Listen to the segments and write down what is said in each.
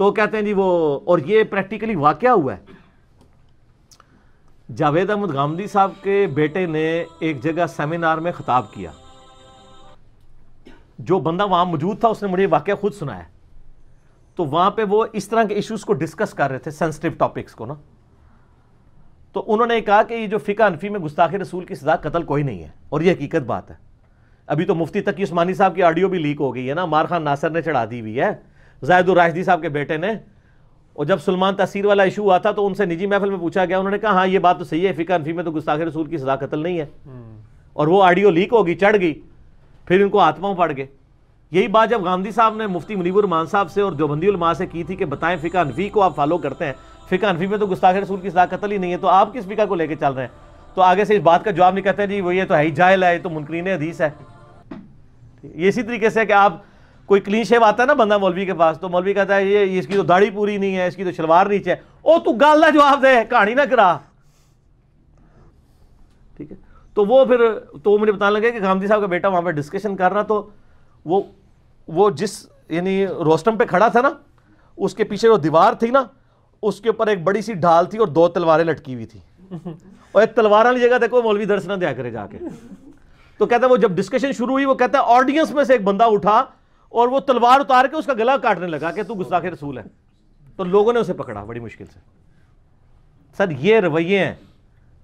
तो कहते हैं जी वो और ये प्रैक्टिकली वाक्य हुआ है जावेद अहमद गांधी साहब के बेटे ने एक जगह सेमिनार में खिताब किया जो बंदा वहां मौजूद था उसने मुझे वाक्य खुद सुनाया तो वहां पे वो इस तरह के इश्यूज को डिस्कस कर रहे थे सेंसिटिव टॉपिक्स को ना तो उन्होंने कहा कि ये जो फ़िका अनफी में गुस्ताखे रसूल की सजा कतल कोई नहीं है और ये हकीकत बात है अभी तो मुफ्ती तकी उस्मानी साहब की ऑडियो भी लीक हो गई है ना मार खान नासर ने चढ़ा दी हुई है जायदुल साहब के बेटे ने और जब सलमान तसीर वाला इशू हुआ था तो उनसे निजी महफिल में पूछा गया उन्होंने कहा हाँ ये बात तो सही है फिका अनफी में तो गुस्ताखे रसूल की सजा कतल नहीं है हम्म। और वो ऑडियो लीक होगी चढ़ गई फिर इनको आत्माओं पड़ गए यही बात जब गांधी साहब ने मुफ्ती मान साहब से और जोबंदी उलमा से की थी कि बताएं फिका अनफी को आप फॉलो करते हैं फिका अनफी में तो गुस्ताखे रसूल की सजा कतल ही नहीं है तो आप किस फिका को लेकर चल रहे हैं तो आगे से इस बात का जवाब नहीं कहते जी वो ये तो है ही जायल है तो मुनकरीन हदीस है ये इसी तरीके से कि आप कोई क्लीन शेव आता है ना बंदा मौलवी के पास तो मौलवी कहता है ये इसकी तो दाढ़ी पूरी नहीं है इसकी तो शलवार नीचे है ओ तू गाल ना जवाब दे कहानी ना करा ठीक है तो वो फिर तो मुझे बताने लगे कि गांधी साहब का बेटा वहां पर डिस्कशन कर रहा तो वो वो जिस यानी रोस्टम पे खड़ा था ना उसके पीछे जो दीवार थी ना उसके ऊपर एक बड़ी सी ढाल थी और दो तलवारें लटकी हुई थी और एक तलवार वाली जगह देखो मौलवी दर्शन दिया करे जाके तो कहता है वो जब डिस्कशन शुरू हुई वो कहता है ऑडियंस में से एक बंदा उठा और वो तलवार उतार के उसका गला काटने लगा कि तू गुस्सा के रसूल है तो लोगों ने उसे पकड़ा बड़ी मुश्किल से सर ये रवैये हैं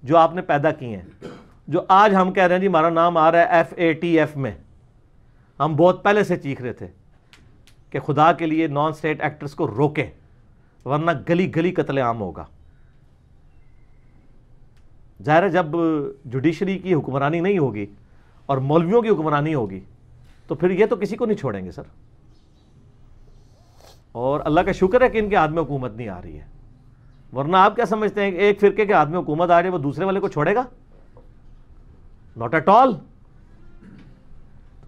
जो आपने पैदा किए हैं जो आज हम कह रहे हैं जी हमारा नाम आ रहा है एफ ए टी एफ में हम बहुत पहले से चीख रहे थे कि खुदा के लिए नॉन स्टेट एक्टर्स को रोकें वरना गली गली आम होगा ज़ाहिर है जब जुडिशरी की हुक्मरानी नहीं होगी और मौलवियों की हुक्मरानी होगी तो फिर ये तो किसी को नहीं छोड़ेंगे सर और अल्लाह का शुक्र है कि इनके हाथ में हुकूमत नहीं आ रही है वरना आप क्या समझते हैं एक फिरके के हाथ में हुकूमत आ रही है वो दूसरे वाले को छोड़ेगा नॉट एट ऑल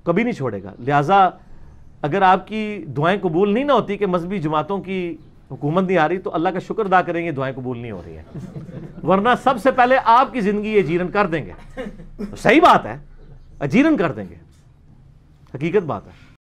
कभी नहीं छोड़ेगा लिहाजा अगर आपकी दुआएं कबूल नहीं ना होती कि मजहबी जमातों की हुकूमत नहीं आ रही तो अल्लाह का शुक्र अदा करेंगे दुआएं कबूल नहीं हो रही है वरना सबसे पहले आपकी ज़िंदगी ये जीरन कर देंगे तो सही बात है अजीरन कर देंगे हकीकत बात है